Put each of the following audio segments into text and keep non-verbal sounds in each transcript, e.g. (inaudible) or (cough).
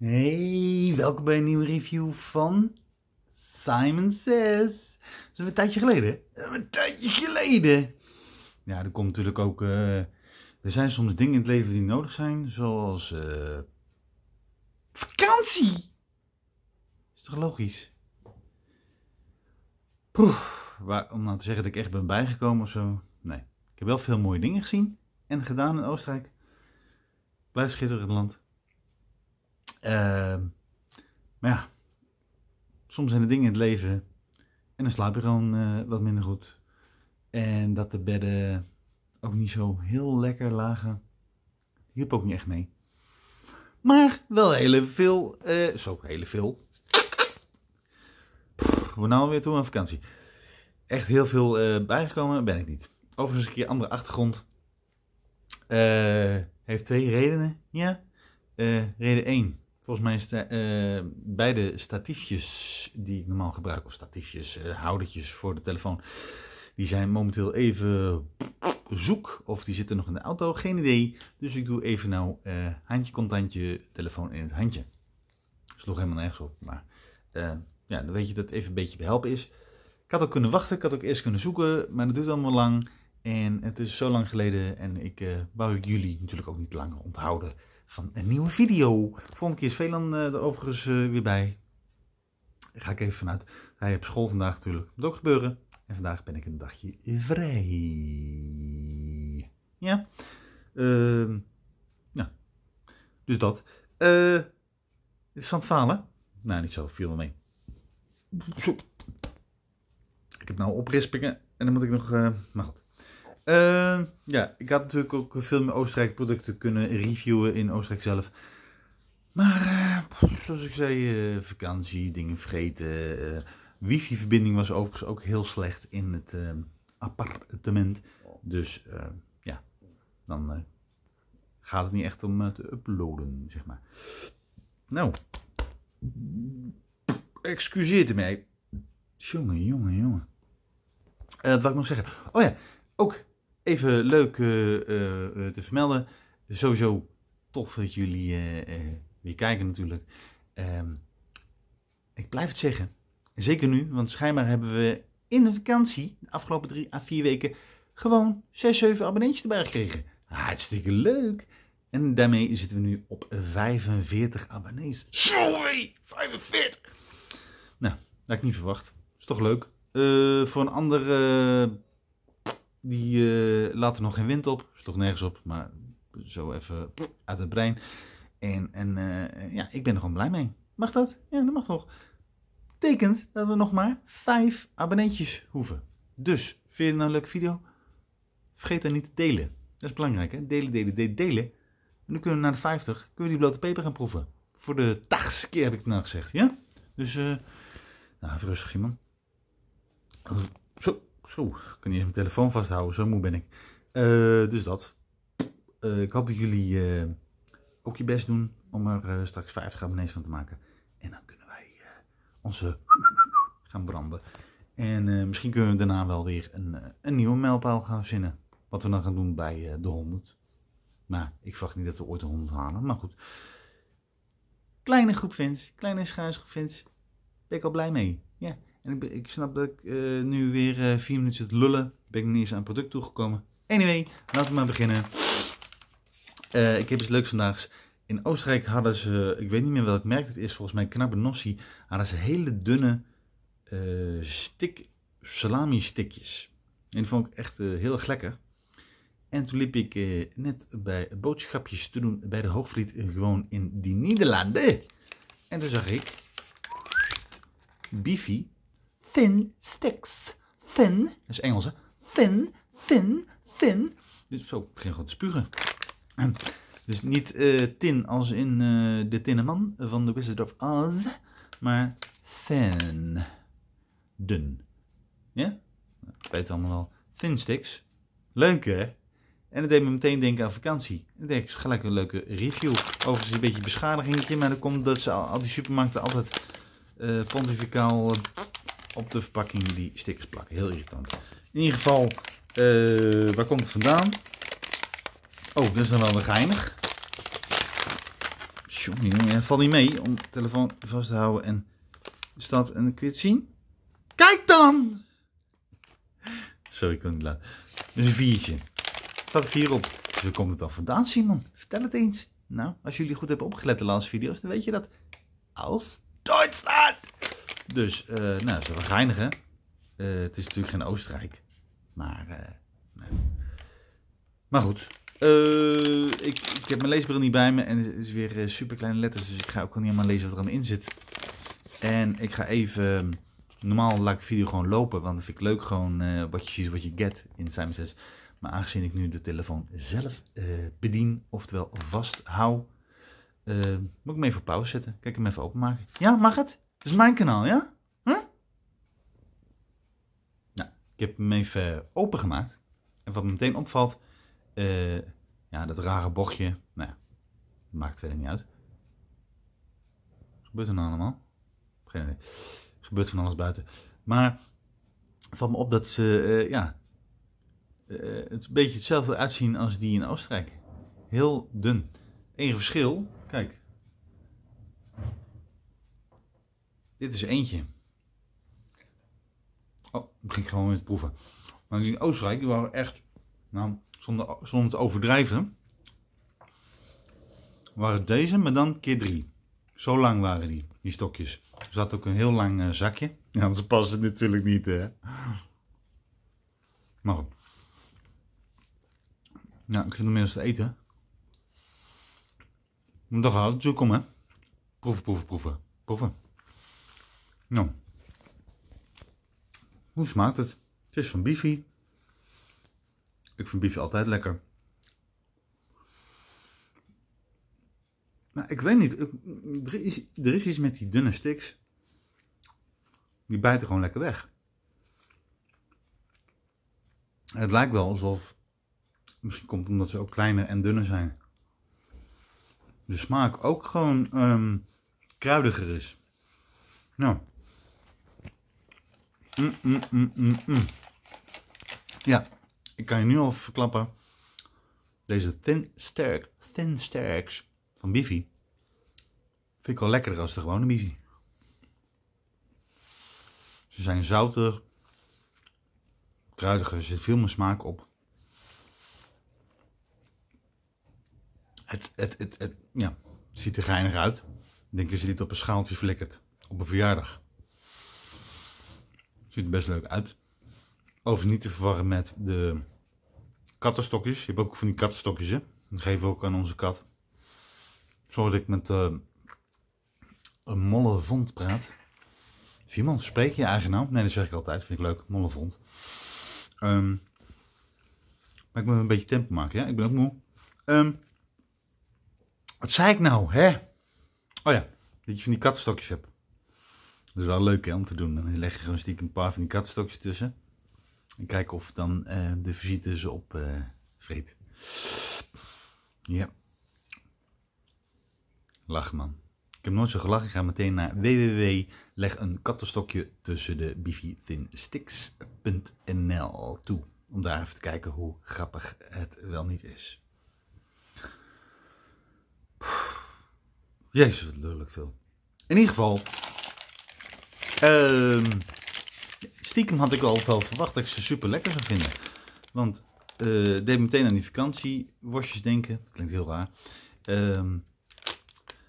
Hey, welkom bij een nieuwe review van Simon Says. Dat is een tijdje geleden. Een tijdje geleden. Ja, er komt natuurlijk ook. Eh, er zijn soms dingen in het leven die nodig zijn, zoals. Uh, vakantie! Is toch logisch? Poef, waar, om nou te zeggen dat ik echt ben bijgekomen of zo. Nee. Ik heb wel veel mooie dingen gezien en gedaan in Oostenrijk. Blijf schitterend land. Ehm, maar ja, soms zijn er dingen in het leven en dan slaap je gewoon eh, wat minder goed. En dat de bedden ook niet zo heel lekker lagen, hielp ook niet echt mee. Maar wel heel veel, uh, eh, zo heel veel. we nou weer toe aan vakantie. Echt heel veel eh, bijgekomen ben ik niet. Overigens een keer andere achtergrond. heeft twee redenen. Ja. reden 1 Volgens mij zijn eh, beide statiefjes die ik normaal gebruik, of statiefjes, uh, houdertjes voor de telefoon, die zijn momenteel even zoek. Of die zitten nog in de auto, geen idee. Dus ik doe even nou uh, handje contantje, telefoon in het handje. Sloeg helemaal nergens op, maar ja, dan weet je dat het even een beetje behelpen is. Ik had ook kunnen wachten, ik had ook eerst kunnen zoeken, maar dat duurt allemaal lang. En het is zo lang geleden en ik wou jullie natuurlijk ook niet langer onthouden van een nieuwe video. Volgende keer is Velan eh, er overigens eh, weer bij. Daar ga ik even vanuit. Hij heeft school vandaag natuurlijk. Moet ook gebeuren. En vandaag ben ik een dagje vrij. Ja. Uh, ja. Dus dat. Uh, het falen. Nou, niet zo. Viel wel mee. Ik heb nou oprispingen. En dan moet ik nog... maar goed. Uh, ja, ik had natuurlijk ook veel meer Oostenrijk producten kunnen reviewen in Oostenrijk zelf. Maar eh, zoals ik zei, eh, vakantie, dingen vergeten. Eh, wifi-verbinding was overigens ook heel slecht in het ehm, appartement. Dus ehm, ja, dan gaat het niet echt om te uploaden, zeg maar. Nou, excuseert mij. Jongen, jongen, jongen. wat wil ik nog zeggen? Oh ja, ook even leuk eh, eh, eh, te vermelden. Sowieso tof dat jullie weer kijken natuurlijk. Ehm, ik blijf het zeggen. Zeker nu, want schijnbaar hebben we in de vakantie, de afgelopen drie à vier weken, gewoon 6, 7 abonnees erbij gekregen. Hartstikke leuk. En daarmee zitten we nu op 45 abonnees. Sorry, 45. Nou, dat had ik niet verwacht. Is toch leuk. voor een andere die uh, laat er nog geen wind op. is toch nergens op, maar zo even uit het brein. En, en eh, ja, ik ben er gewoon blij mee. Mag dat? Ja, dat mag toch. Betekent dat we nog maar vijf abonneetjes hoeven. Dus, vind je het nou een leuke video? Vergeet dan niet te delen. Dat is belangrijk, hè? Delen, delen, delen, delen. En dan kunnen we naar de 50, kunnen we die blote peper gaan proeven. Voor de tachtigste keer heb ik het nou gezegd, ja? Dus, uh, nou, even rustig, man. Zo. Zo, ik kan niet even mijn telefoon vasthouden, zo moe ben ik. Eh, dus dat. Eh, ik hoop dat jullie eh, ook je best doen om er straks 50 abonnees van te maken. En dan kunnen wij onze (laughs) gaan branden. En misschien kunnen we daarna wel weer een, een nieuwe mijlpaal gaan verzinnen. Wat we dan gaan doen bij de 100. Maar nou, ik verwacht niet dat we ooit de 100 halen, maar goed. Kleine groep fans, kleine schuisgroep fans. Ben ik al blij mee. Ja. En ik, ik snap dat ik eh, nu weer eh, vier minuten zit lullen. Ben ik niet eens aan het product toegekomen. Anyway, laten we maar beginnen. Eh, ik heb iets leuks vandaag. In Oostenrijk hadden ze, ik weet niet meer welk merk het is, volgens mij Knappe Nossi, hadden ze hele dunne stik, salami stikjes. En die vond ik echt heel erg lekker. En toen liep ik net bij boodschapjes te doen bij de Hoogvliet, gewoon in die Nederlanden. En toen zag ik Bifi thin sticks. Thin. Dat is Engels, hè? Thin, thin, thin. Dus zo, begin gewoon te spugen. Dus niet uh, tin als in eh, de tinnen man van The Wizard of Oz, maar thin. Dun. Ja? Ik weet het allemaal wel. Thin sticks. Leuk, hè? En dat deed me meteen denken aan vakantie. Ik denk ik, gelijk een leuke review. Overigens een beetje beschadiging. maar dat komt dat ze al, die supermarkten altijd eh, pontificaal op de verpakking die stickers plakken. Heel irritant. In ieder geval, eh, waar komt het vandaan? Oh, dat is dan wel een geinig. val valt niet mee om de telefoon vast te houden en staat en keer kwit zien? Kijk dan! Sorry, ik kon niet laten. Dus een viertje. staat er vier op. Dus waar komt het dan vandaan, Simon? Vertel het eens. Nou, als jullie goed hebben opgelet de laatste video's, dan weet je dat. Als Duitsland! Dus, uh, nou, ze was geinigen. Eh, het is natuurlijk geen Oostenrijk. Maar, uh, maar goed. Ik, ik, heb mijn leesbril niet bij me. En het is weer super kleine letters. Dus ik ga ook al niet helemaal lezen wat er allemaal in zit. En ik ga even... Ehm, normaal laat ik de video gewoon lopen. Want dat vind ik leuk. Gewoon wat je ziet, wat je get in Simon 6. Maar aangezien ik nu de telefoon zelf bedien. Oftewel vasthoud. moet ik hem even op pauze zetten. Kijk hem even openmaken. Ja, mag het? Dit is mijn kanaal, ja? Nou, ik heb hem even opengemaakt. En wat me meteen opvalt, eh, ja, dat rare bochtje. Nou ja, maakt verder niet uit. Wat gebeurt er nou allemaal? Geen idee. Gebeurt van alles buiten. Maar valt me op dat ze, eh, ja, eh, het een beetje hetzelfde uitzien als die in Oostenrijk. Heel dun. Eén verschil, kijk, Dit is eentje. Oh, ik ging gewoon met proeven. Maar in Oostenrijk, die waren echt, nou, zonder, zonder te overdrijven, waren deze, maar dan keer drie. Zo lang waren die, die stokjes. Er zat ook een heel lang eh, zakje. Ja, ze past het natuurlijk niet, hè. Maar goed. Nou, ik zit inmiddels te eten. Maar daar gaat het zo, kom hè. Proeven, proeven, proeven. Proeven. Nou, hoe smaakt het? Het is van Bifi. Ik vind Bifi altijd lekker. Maar nou, ik weet niet, er is, is iets met die dunne sticks. Die bijten gewoon lekker weg. het lijkt wel alsof, misschien komt het omdat ze ook kleiner en dunner zijn, de smaak ook gewoon ehm, kruidiger is. Nou, Mm, mm, mm, ja, ik kan je nu al verklappen. Deze Thin, sterk, thin Sterks van Bifi vind ik wel lekkerder als de gewone Bifi. Ze zijn zouter, kruidiger, er zit veel meer smaak op. Het, het, het, het, ja, ziet er geinig uit. Ik denk dat je dit op een schaaltje flikkert op een verjaardag. Ziet er best leuk uit. Over niet te verwarren met de kattenstokjes. Je hebt ook van die kattenstokjes, hè. Dat geven we ook aan onze kat. Sorry dat ik met eh, een molle vond praat. Simon, spreek je eigen naam? Nee, dat zeg ik altijd. Vind ik leuk. Molle vond. Ehm, maar ik moet een beetje tempo maken, ja. Ik ben ook moe. Ehm, wat zei ik nou, hè? Oh ja, dat je van die kattenstokjes hebt. Dat is wel leuk om te doen. Dan leg je gewoon stiekem een paar van die katstokjes tussen. En kijk of dan eh, de visite ze op uh, vreet. Ja. Lach man. Ik heb nooit zo gelachen. Ik ga meteen naar www. Leg een kattenstokje tussen de bifithinsticks.nl toe. Om daar even te kijken hoe grappig het wel niet is. Jezus, wat lullig veel. In ieder geval, Ehm, stiekem had ik al wel verwacht dat ik ze super lekker zou vinden. Want uh, deed meteen aan die vakantieworstjes denken. Klinkt heel raar. Ehm.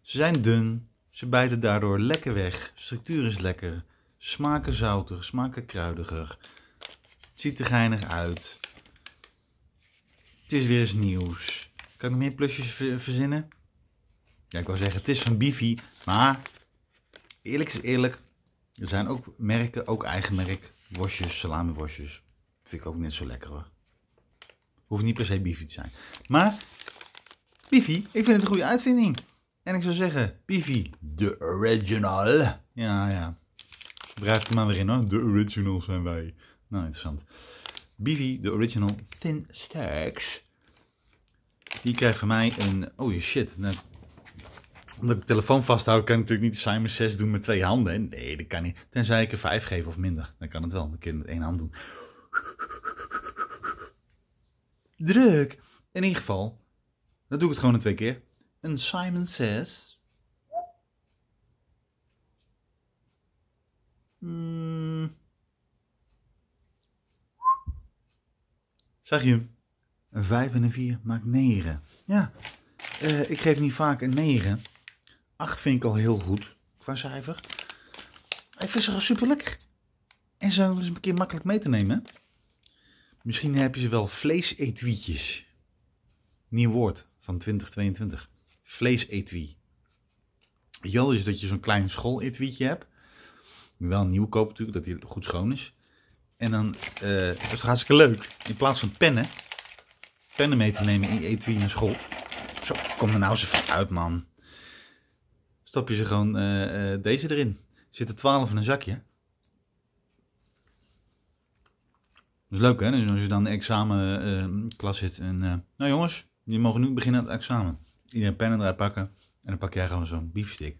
ze zijn dun. Ze bijten daardoor lekker weg. Structuur is lekker. Smaken zouter, smaken kruidiger. Het ziet er geinig uit. Het is weer eens nieuws. Kan ik meer plusjes verzinnen? Ja, ik wou zeggen, het is van Bifi, maar eerlijk is eerlijk, er zijn ook merken, ook eigen merk, worstjes, salami worstjes. Vind ik ook net zo lekker hoor. Hoeft niet per se bifi te zijn. Maar, bifi, ik vind het een goede uitvinding. En ik zou zeggen, bifi, de original. Ja, ja. brengt er maar weer in hoor. De original zijn wij. Nou, interessant. Bifi, de original Thin Stacks. Die krijgt van mij een... Oh je shit, nou, omdat ik de telefoon vasthoud, kan ik natuurlijk niet Simon 6 doen met twee handen. Nee, dat kan niet. Tenzij ik er vijf geef of minder. Dan kan het wel. Dan kun je het met één hand doen. Druk. In ieder geval, dan doe ik het gewoon een twee keer. Een Simon 6. Hmm. Zag je hem? Een 5 en een 4 maakt 9. Ja, uh, ik geef niet vaak een 9. 8 vind ik al heel goed qua cijfer. Hij ze gewoon super lekker. En zijn is dus een keer makkelijk mee te nemen. Misschien heb je ze wel vleesetuietjes. Nieuw woord van 2022. Vleesetui. Weet je dus dat je zo'n klein schooletuietje hebt. Wel een nieuw kopen natuurlijk, dat die goed schoon is. En dan uh, is het hartstikke leuk. In plaats van pennen, pennen mee te nemen in je etui naar school. Zo, kom er nou eens even uit man stop je ze gewoon eh, eh, deze erin. Er zitten 12 in een zakje. Dat is leuk hè, dus als je dan de examenklas eh, zit en... nou jongens, jullie mogen nu beginnen aan het examen. Iedereen pennen eruit pakken en dan pak jij gewoon zo'n biefstick.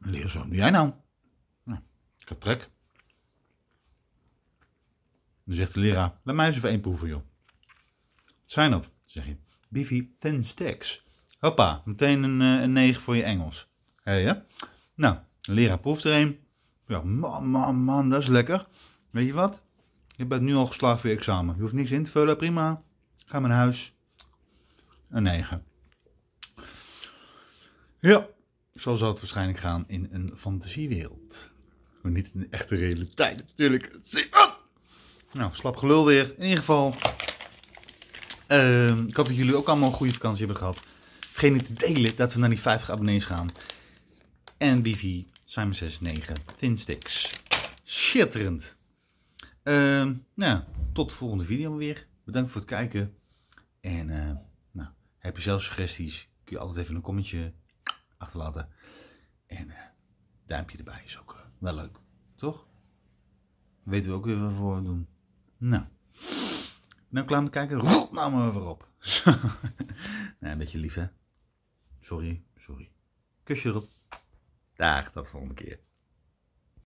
Leer zo, doe jij nou? nou ik ga trek. Dan zegt de leraar, laat mij eens even één proeven joh. Wat zijn dat? Zeg je, bifi ten stacks. Hoppa, meteen een, eh, een 9 voor je Engels. Hey, hè? Nou, leraar proeft er een. Ja, man, man, man, dat is lekker. Weet je wat? Je bent nu al geslaagd voor je examen. Je hoeft niks in te vullen, prima. Ga maar naar huis. Een 9. Ja, zo zal het waarschijnlijk gaan in een fantasiewereld. Maar niet in de echte realiteit natuurlijk. Ah! Nou, slap gelul weer. In ieder geval, ehm, ik hoop dat jullie ook allemaal een goede vakantie hebben gehad. Vergeet niet te delen dat we naar die 50 abonnees gaan. En BV, Simon69, Thinsticks. Schitterend. Ehm, nou, tot de volgende video weer. Bedankt voor het kijken. En eh, nou, heb je zelf suggesties, kun je altijd even een commentje achterlaten. En eh, duimpje erbij is ook eh, wel leuk, toch? weten we ook weer wat voor doen. Nou, nou klaar om te kijken. Rot namen we weer op. (laughs) nou, een beetje lief hè. Sorry, sorry. Kusje erop. Daag tot volgende keer.